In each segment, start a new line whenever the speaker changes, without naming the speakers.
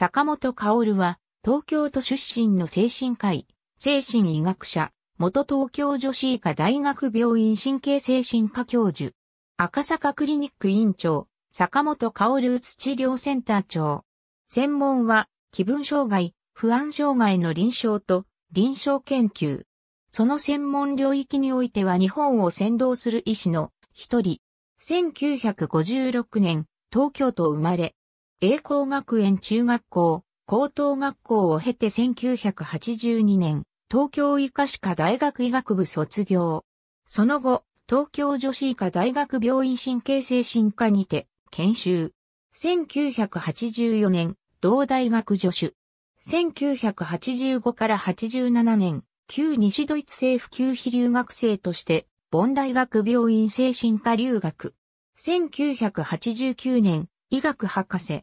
坂本薫は、東京都出身の精神科医、精神医学者、元東京女子医科大学病院神経精神科教授、赤坂クリニック院長、坂本薫うつ治療センター長。専門は、気分障害、不安障害の臨床と臨床研究。その専門領域においては日本を先導する医師の一人。1956年、東京都生まれ、栄光学園中学校、高等学校を経て1982年、東京医科歯科大学医学部卒業。その後、東京女子医科大学病院神経精神科にて、研修。1984年、同大学助手。1985から87年、旧西ドイツ政府旧非留学生として、ボン大学病院精神科留学。1989年、医学博士。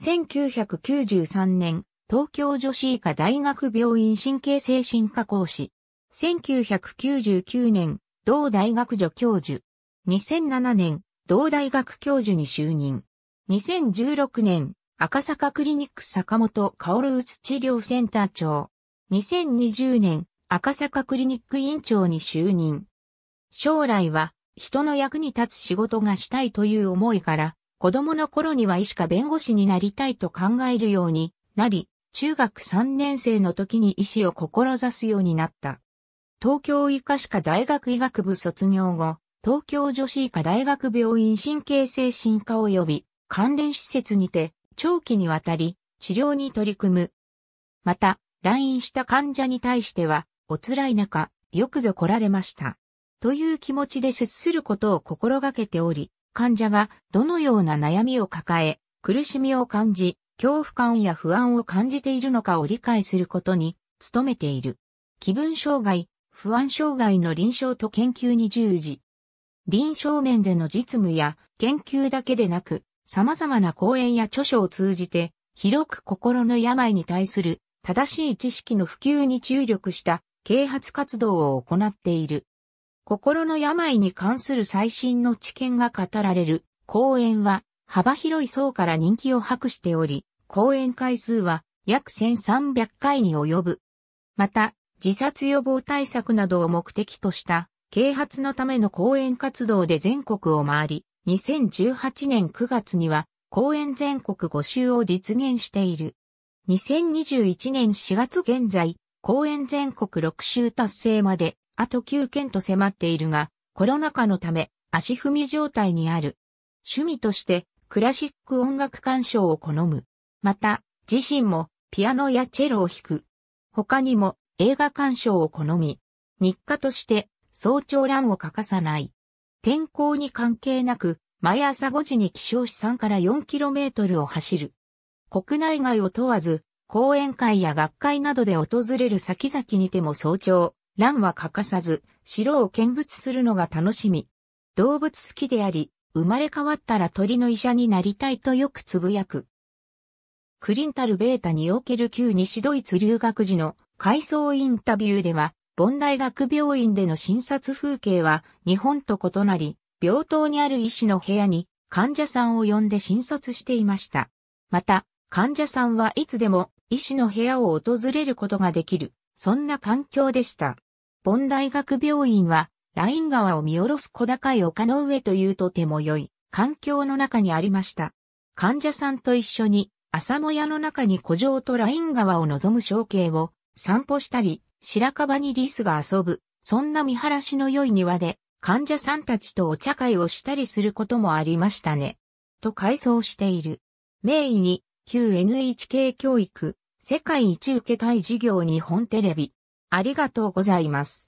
1993年、東京女子医科大学病院神経精神科講師。1999年、同大学助教授。2007年、同大学教授に就任。2016年、赤坂クリニック坂本薫うつ治療センター長。2020年、赤坂クリニック委員長に就任。将来は、人の役に立つ仕事がしたいという思いから、子供の頃には医師か弁護士になりたいと考えるようになり、中学3年生の時に医師を志すようになった。東京医科歯科大学医学部卒業後、東京女子医科大学病院神経精神科及び関連施設にて長期にわたり治療に取り組む。また、来院した患者に対しては、お辛い中、よくぞ来られました。という気持ちで接することを心がけており、患者がどのような悩みを抱え、苦しみを感じ、恐怖感や不安を感じているのかを理解することに努めている。気分障害、不安障害の臨床と研究に従事。臨床面での実務や研究だけでなく、様々な講演や著書を通じて、広く心の病に対する正しい知識の普及に注力した啓発活動を行っている。心の病に関する最新の知見が語られる講演は幅広い層から人気を博しており、講演回数は約1300回に及ぶ。また、自殺予防対策などを目的とした啓発のための講演活動で全国を回り、2018年9月には講演全国5周を実現している。2021年4月現在、公演全国6週達成まで、あと9件と迫っているが、コロナ禍のため、足踏み状態にある。趣味として、クラシック音楽鑑賞を好む。また、自身も、ピアノやチェロを弾く。他にも、映画鑑賞を好み。日課として、早朝ランを欠かさない。天候に関係なく、毎朝5時に起床し3から 4km を走る。国内外を問わず、講演会や学会などで訪れる先々にても早朝、ランは欠かさず、城を見物するのが楽しみ。動物好きであり、生まれ変わったら鳥の医者になりたいとよくつぶやく。クリンタルベータにおける旧西ドイツ留学時の回想インタビューでは、ボン大学病院での診察風景は日本と異なり、病棟にある医師の部屋に患者さんを呼んで診察していました。また、患者さんはいつでも医師の部屋を訪れることができる、そんな環境でした。ボン大学病院は、ライン川を見下ろす小高い丘の上というとても良い環境の中にありました。患者さんと一緒に朝もやの中に古城とライン川を望む象形を散歩したり、白樺にリスが遊ぶ、そんな見晴らしの良い庭で患者さんたちとお茶会をしたりすることもありましたね。と回想している。名医に旧 NHK 教育、世界一受けたい授業日本テレビ。ありがとうございます。